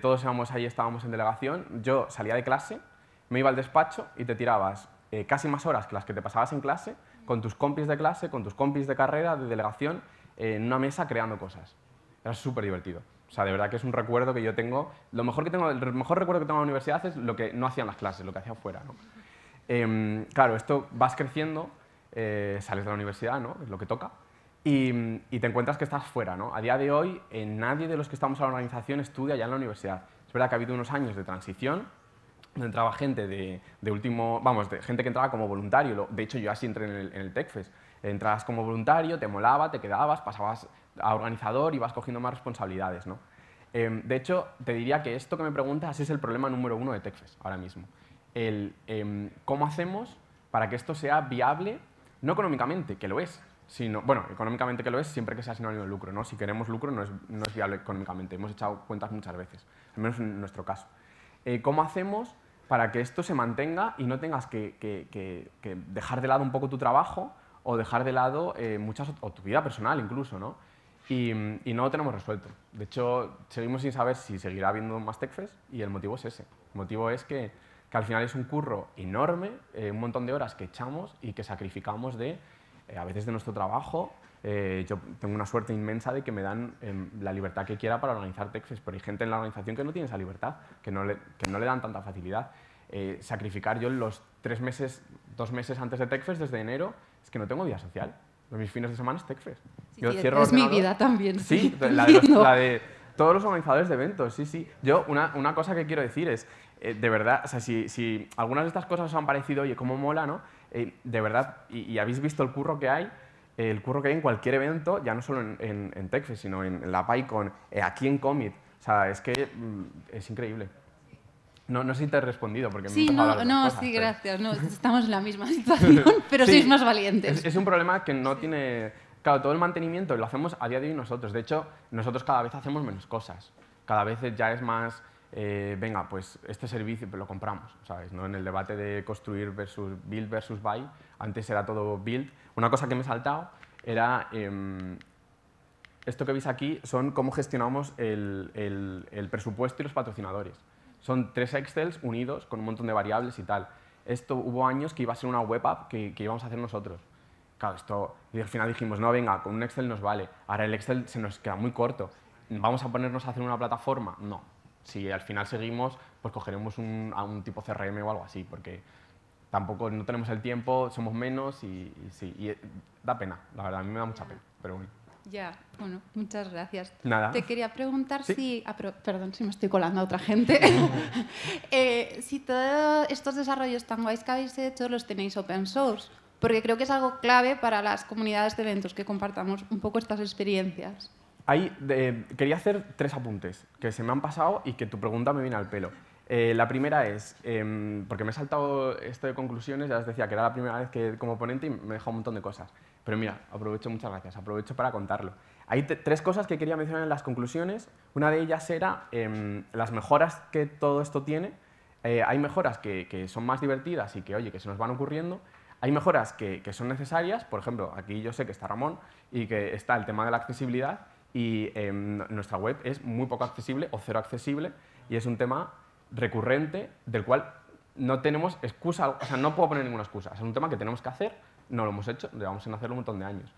todos éramos ahí, estábamos en delegación. Yo salía de clase, me iba al despacho y te tirabas casi más horas que las que te pasabas en clase con tus compis de clase, con tus compis de carrera, de delegación, en una mesa creando cosas. Era súper divertido. O sea, de verdad que es un recuerdo que yo tengo. Lo mejor que tengo, el mejor recuerdo que tengo en la universidad es lo que no hacían las clases, lo que hacía fuera. ¿no? Em, claro, esto vas creciendo, eh, sales de la universidad, ¿no? Es lo que toca. Y, te encuentras que estás fuera, ¿no? A día de hoy, en eh, nadie de los que estamos en la organización estudia ya en la universidad. Es verdad que ha habido unos años de transición, donde entraba gente de, último, vamos, de gente que entraba como voluntario. De hecho, yo así entré en el, en el TechFest. Entrabas como voluntario, te molaba, te quedabas, pasabas a organizador y vas cogiendo más responsabilidades. Em, de hecho, te diría que esto que me preguntas es el problema número uno de Texas ahora mismo. Em, ¿Cómo hacemos para que esto sea viable, no económicamente, que lo es, sino, bueno, económicamente que lo es, siempre que sea ánimo de lucro, ¿no? Si queremos lucro no es, viable económicamente, hemos echado cuentas muchas veces, al menos en nuestro caso. Eh, ¿Cómo hacemos para que esto se mantenga y no tengas que, dejar de lado un poco tu trabajo o dejar de lado eh, muchas, o tu vida personal incluso, ¿no? Y, no lo tenemos resuelto. De hecho, seguimos sin saber si seguirá habiendo más TechFest y el motivo es ese. El motivo es que, al final es un curro enorme, eh, un montón de horas que echamos y que sacrificamos de, eh, a veces de nuestro trabajo. Eh, yo tengo una suerte inmensa de que me dan em, la libertad que quiera para organizar TechFest, pero hay gente en la organización que no tiene esa libertad, que no le, dan tanta facilidad. sacrificar yo los tres meses, dos meses antes de TechFest, desde enero, es que no tengo día social. Mis fines de semana es TechFest es mi vida también. Sí, (laughs) la de, todos los organizadores de eventos, sí, sí. Yo una, una cosa que quiero decir es, eh, de verdad, o sea, si, si, algunas de estas cosas os han parecido, oye, cómo mola, ¿no? Eh, de verdad, y, habéis visto el curro que hay, eh, el curro que hay en cualquier evento, ya no solo en, en, Texas, sino en, la PyCon, aquí en Comit O sea, es que mm, es increíble. No, no sé si te he respondido porque sí, me no, no, sí, gracias. (laughs) estamos en la misma situación, (laughs) pero sois más valientes. Es, un problema que no tiene Claro, todo el mantenimiento lo hacemos a día de hoy nosotros. De hecho, nosotros cada vez hacemos menos cosas. Cada vez ya es más, eh, venga, pues este servicio pues, lo compramos, ¿sabes? ¿No? En el debate de construir versus build versus buy, antes era todo build. Una cosa que me he saltado era... Em, esto que veis aquí son cómo gestionamos el, presupuesto y los patrocinadores. Son tres Excels unidos con un montón de variables y tal. Esto hubo años que iba a ser una web app que íbamos a hacer nosotros. Claro, esto, y al final dijimos, no, venga, con un Excel nos vale. Ahora el Excel se nos queda muy corto. ¿Vamos a ponernos a hacer una plataforma? No. Si al final seguimos, pues cogeremos un, a un tipo CRM o algo así, porque tampoco no tenemos el tiempo, somos menos y, sí, y eh, da pena, la verdad, a mí me da mucha pena, pero Ya, bueno, muchas gracias. Nada. Te quería preguntar si, ah, perdón si me estoy colando a otra gente, (laughs) eh, si todos estos desarrollos tan guays que habéis hecho los tenéis open source porque creo que es algo clave para las comunidades de eventos que compartamos un poco estas experiencias. Ahí, quería hacer tres apuntes que se me han pasado y que tu pregunta me viene al pelo. Eh, la primera es, em, porque me he saltado esto de conclusiones, ya os decía que era la primera vez que como ponente y me he dejado un montón de cosas. Pero mira, aprovecho, muchas gracias, aprovecho para contarlo. Hay tres cosas que quería mencionar en las conclusiones. Una de ellas era em, las mejoras que todo esto tiene. Eh, hay mejoras que, que son más divertidas y que, oye, que se nos van ocurriendo, hay mejoras que, son necesarias, por ejemplo, aquí yo sé que está Ramón y que está el tema de la accesibilidad y em, nuestra web es muy poco accesible o cero accesible y es un tema recurrente del cual no tenemos excusa, o sea, no puedo poner ninguna excusa. Es un tema que tenemos que hacer, no lo hemos hecho, llevamos en hacerlo un montón de años.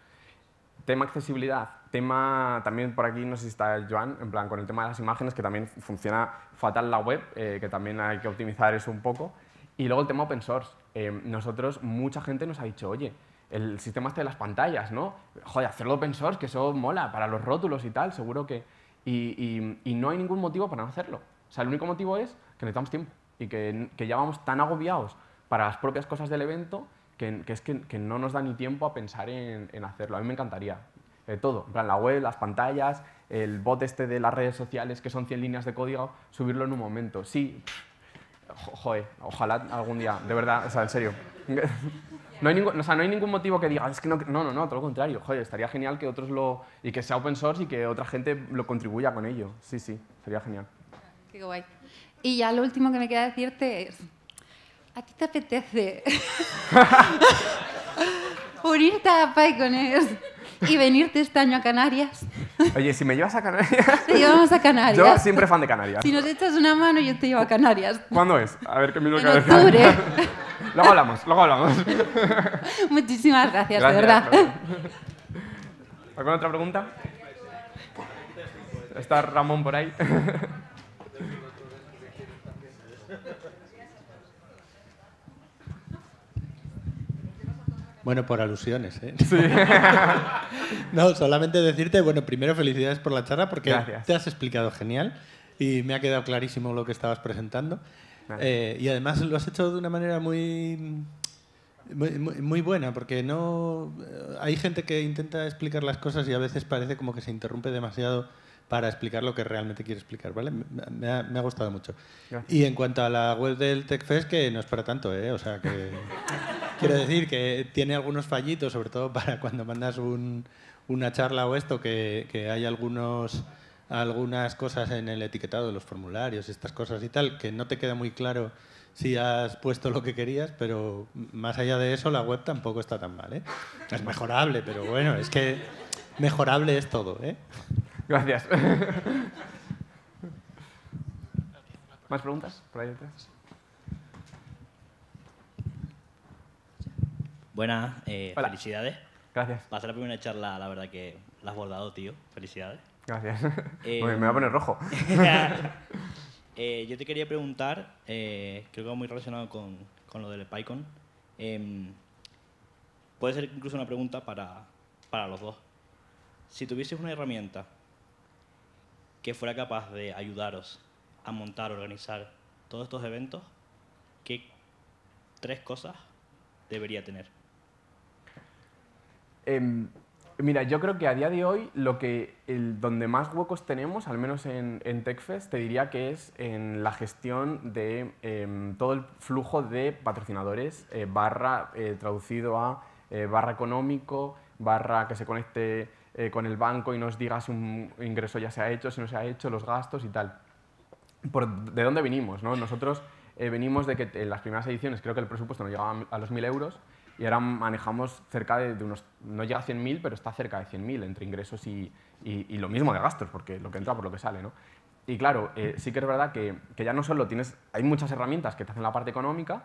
Tema accesibilidad, tema también por aquí, no sé si está Joan, en plan con el tema de las imágenes, que también funciona fatal la web, eh, que también hay que optimizar eso un poco. Y luego el tema open source. Eh, nosotros, mucha gente nos ha dicho, oye, el sistema este de las pantallas, ¿no? Joder, hacerlo open source, que eso mola, para los rótulos y tal, seguro que... Y, no hay ningún motivo para no hacerlo. O sea, el único motivo es que necesitamos tiempo y que, que ya vamos tan agobiados para las propias cosas del evento que, es que, no nos da ni tiempo a pensar en, hacerlo. A mí me encantaría. todo, en plan, la web, las pantallas, el bot este de las redes sociales que son 100 líneas de código, subirlo en un momento. Sí, joder, ojalá algún día, de verdad, o sea, en serio. (laughs) No hay, ningún, o sea, no hay ningún motivo que diga, ah, es que no, no, no, no, todo lo contrario, joder, estaría genial que otros lo, y que sea open source y que otra gente lo contribuya con ello. Sí, sí, sería genial. Qué guay. Y ya lo último que me queda decirte es, ¿a ti te apetece (laughs) (laughs) unirte a Pycones? y venirte este año a Canarias. Oye, si me llevas a Canarias. Te llevamos a Canarias. Yo siempre fan de Canarias. Si nos echas una mano, yo te llevo a Canarias. ¿Cuándo es? A ver qué miro en octubre. luego hablamos, luego hablamos. Muchísimas gracias de verdad. ¿Alguna otra pregunta? ¿Está Ramón por ahí? Bueno, por alusiones, ¿eh? (laughs) no, solamente decirte, bueno, primero felicidades por la charla porque te has explicado genial y me ha quedado clarísimo lo que estabas presentando. Eh, y además lo has hecho de una manera muy buena, porque no eh, hay gente que intenta explicar las cosas y a veces parece como que se interrumpe demasiado para explicar lo que realmente quiere explicar, ¿vale? Me ha, gustado mucho. Y en cuanto a la web del TechFest, que no es para tanto, ¿eh? O sea, (laughs) quiero decir que tiene algunos fallitos, sobre todo para cuando mandas una charla o esto, que, hay algunos algunas cosas en el etiquetado de los formularios, estas cosas y tal, que no te queda muy claro si has puesto lo que querías, pero más allá de eso la web tampoco está tan mal. ¿eh? Es mejorable, pero bueno, es que mejorable es todo. ¿eh? Gracias. (laughs) ¿Más preguntas Buenas, eh, felicidades. Gracias. Para ser la primera charla, la verdad que la has bordado, tío. Felicidades. Gracias. Eh, me va a poner rojo. (laughs) (laughs) Eh, yo te quería preguntar, creo que va muy relacionado con, lo del PyCon. Em, puede ser incluso una pregunta para, para los dos. Si tuvieses una herramienta que fuera capaz de ayudaros a montar, organizar todos estos eventos, ¿qué tres cosas debería tener? Em, mira, yo creo que a día de hoy lo que el, donde más huecos tenemos, al menos en, TechFest, te diría que es en la gestión de em, todo el flujo de patrocinadores, eh, barra eh, traducido a eh, barra económico, barra que se conecte eh, con el banco y nos diga si un ingreso ya se ha hecho, si no se ha hecho, los gastos y tal. ¿De dónde venimos? No? Nosotros eh, venimos de que en las primeras ediciones creo que el presupuesto no llegaba a los 1.000 euros y ahora manejamos cerca de, unos, no llega a 100.000, pero está cerca de 100.000 entre ingresos y, y, lo mismo de gastos, porque lo que entra por lo que sale. ¿no? Y claro, eh, sí que es verdad que, que, ya no solo tienes, hay muchas herramientas que te hacen la parte económica,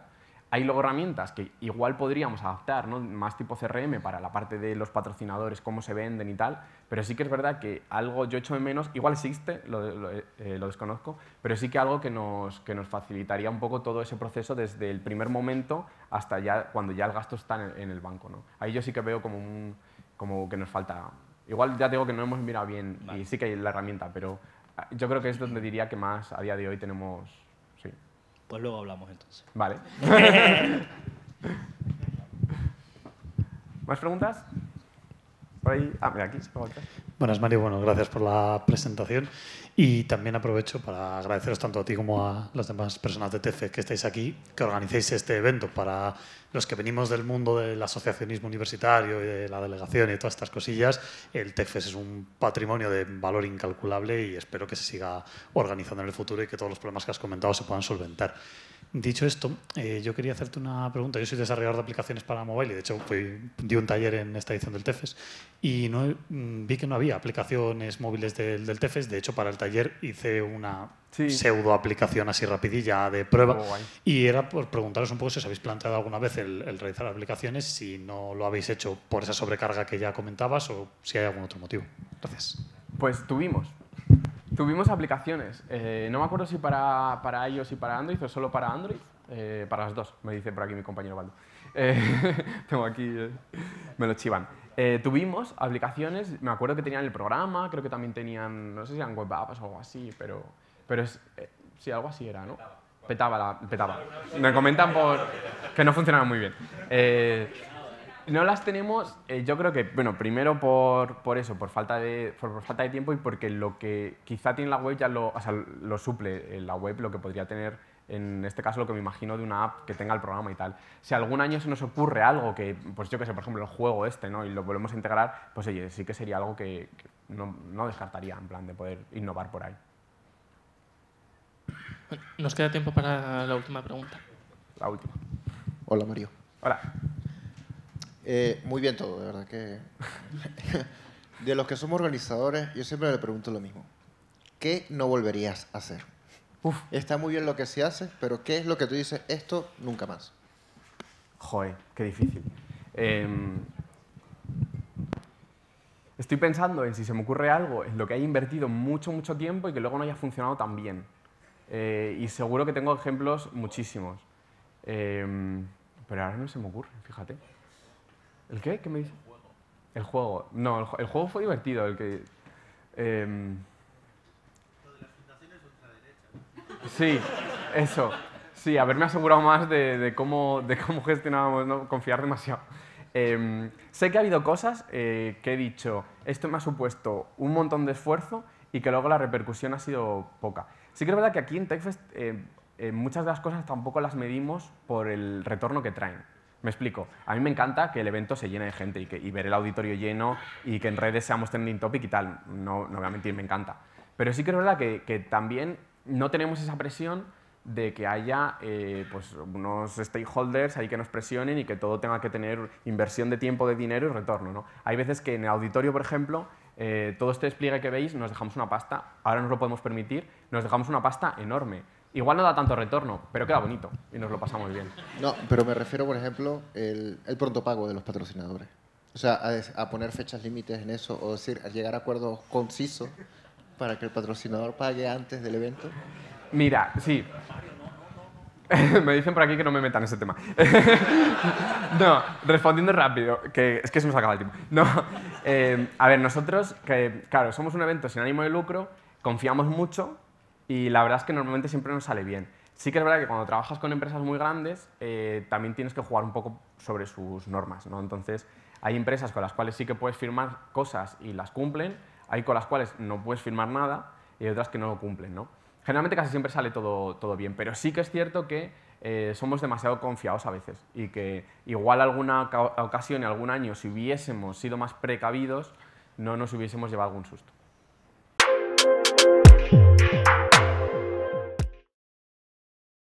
hay luego herramientas que igual podríamos adaptar, ¿no? más tipo CRM para la parte de los patrocinadores, cómo se venden y tal, pero sí que es verdad que algo yo echo de menos, igual existe, eh, lo, desconozco, pero sí que algo que nos, que nos facilitaría un poco todo ese proceso desde el primer momento hasta ya cuando ya el gasto está en, el banco. ¿no? Ahí yo sí que veo como, un, como que nos falta. Igual ya tengo que no hemos mirado bien y sí que hay la herramienta, pero ah, yo creo que es donde diría que más a día de hoy tenemos pues luego hablamos entonces. Vale. (laughs) (laughs) ¿Más preguntas? Ah, Buenas, Mario. Bueno, gracias por la presentación. Y también aprovecho para agradeceros tanto a ti como a las demás personas de TEFE que estáis aquí, que organicéis este evento para los que venimos del mundo del asociacionismo universitario y de la delegación y todas estas cosillas. El TEFES es un patrimonio de valor incalculable y espero que se siga organizando en el futuro y que todos los problemas que has comentado se puedan solventar. Dicho esto, eh, yo quería hacerte una pregunta. Yo soy desarrollador de aplicaciones para mobile y de hecho di un taller en esta edición del TEFES y no, mm, vi que no había aplicaciones móviles del, TEFES. De hecho, para el taller hice una pseudo aplicación así rapidilla de prueba oh, y era por preguntaros un poco si os habéis planteado alguna vez el, el, realizar aplicaciones, si no lo habéis hecho por esa sobrecarga que ya comentabas o si hay algún otro motivo. Gracias. Pues tuvimos, Tuvimos aplicaciones, eh, no me acuerdo si para, para, iOS y para Android o solo para Android, eh, para las dos, me dice por aquí mi compañero Baldo. Eh, (laughs) tengo aquí, me lo chivan. tuvimos aplicaciones, me acuerdo que tenían el programa, creo que también tenían, no sé si eran web apps o algo así, pero, pero es, sí, algo así era, ¿no? Petaba, la, petaba. Me comentan por que no funcionaba muy bien no las tenemos, eh, yo creo que, bueno, primero por, por eso, por falta, de, por, falta de tiempo y porque lo que quizá tiene la web ya lo, suple eh, la web, lo que podría tener, en este caso, lo que me imagino de una app que tenga el programa y tal. Si algún año se nos ocurre algo que, pues yo que sé, por ejemplo, el juego este, ¿no? Y lo volvemos a integrar, pues oye, sí que sería algo que, no, no descartaría, en plan, de poder innovar por ahí. Nos queda tiempo para la última pregunta. La última. Hola, Mario. Hola. Eh, muy bien todo, de verdad que... (laughs) de los que somos organizadores, yo siempre le pregunto lo mismo. ¿Qué no volverías a hacer? Uf. Está muy bien lo que se hace, pero ¿qué es lo que tú dices? Esto nunca más. Joder, qué difícil. Em, estoy pensando en si se me ocurre algo, en lo que haya invertido mucho, mucho tiempo y que luego no haya funcionado tan bien. Eh, y seguro que tengo ejemplos muchísimos. Em, pero ahora no se me ocurre, fíjate. ¿El qué? ¿Qué me dice? El juego. No, el, juego fue divertido. El que, eh, Sí, eso. Sí, haberme asegurado más de, cómo, de gestionábamos, no confiar demasiado. Em, sé que ha habido cosas eh, que he dicho, esto me ha supuesto un montón de esfuerzo y que luego la repercusión ha sido poca. Sí que es verdad que aquí en TechFest eh, eh, muchas de las cosas tampoco las medimos por el retorno que traen. Me explico. A mí me encanta que el evento se llene de gente y, que, ver el auditorio lleno y que en redes seamos trending topic y tal. No, no voy a mentir, me encanta. Pero sí que es verdad que, también no tenemos esa presión de que haya eh, pues, unos stakeholders ahí que nos presionen y que todo tenga que tener inversión de tiempo, de dinero y retorno. Hay veces que en el auditorio, por ejemplo, eh, todo este despliegue que veis, nos dejamos una pasta, ahora nos lo podemos permitir, nos dejamos una pasta enorme. Igual no da tanto retorno, pero queda bonito y nos lo pasamos bien. No, pero me refiero, por ejemplo, el, el pronto pago de los patrocinadores. O sea, a, poner fechas límites en eso, o decir, a llegar a acuerdos concisos para que el patrocinador pague antes del evento. Mira, sí. (laughs) me dicen por aquí que no me metan ese tema. (laughs) no, respondiendo rápido, que es que se nos acaba el tiempo. No, eh, a ver, nosotros, que, claro, somos un evento sin ánimo de lucro, confiamos mucho y la verdad es que normalmente siempre nos sale bien. Sí que es verdad que cuando trabajas con empresas muy grandes eh, también tienes que jugar un poco sobre sus normas, Entonces hay empresas con las cuales sí que puedes firmar cosas y las cumplen, hay con las cuales no puedes firmar nada y otras que no lo cumplen, ¿no? Generalmente casi siempre sale todo, todo bien, pero sí que es cierto que eh, somos demasiado confiados a veces y que igual alguna ocasión y algún año si hubiésemos sido más precavidos no nos hubiésemos llevado algún susto.